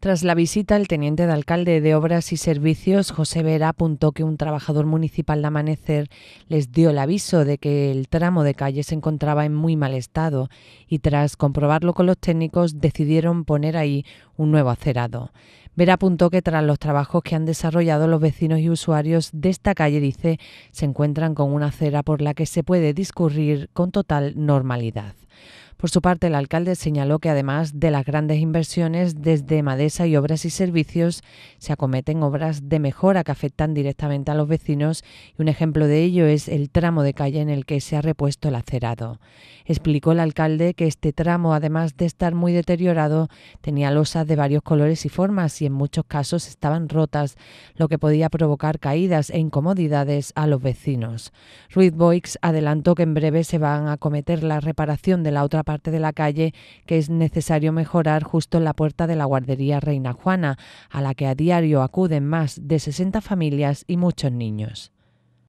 Tras la visita, el teniente de alcalde de Obras y Servicios, José Vera, apuntó que un trabajador municipal de Amanecer les dio el aviso de que el tramo de calle se encontraba en muy mal estado y tras comprobarlo con los técnicos decidieron poner ahí un nuevo acerado. Vera apuntó que tras los trabajos que han desarrollado los vecinos y usuarios de esta calle, dice, se encuentran con una acera por la que se puede discurrir con total normalidad. Por su parte, el alcalde señaló que además de las grandes inversiones desde Madesa y Obras y Servicios, se acometen obras de mejora que afectan directamente a los vecinos y un ejemplo de ello es el tramo de calle en el que se ha repuesto el acerado. Explicó el alcalde que este tramo, además de estar muy deteriorado, tenía losas de varios colores y formas y en muchos casos estaban rotas, lo que podía provocar caídas e incomodidades a los vecinos. Ruiz Boix adelantó que en breve se van a acometer la reparación de la otra parte de la calle que es necesario mejorar justo en la puerta de la guardería Reina Juana, a la que a diario acuden más de 60 familias y muchos niños.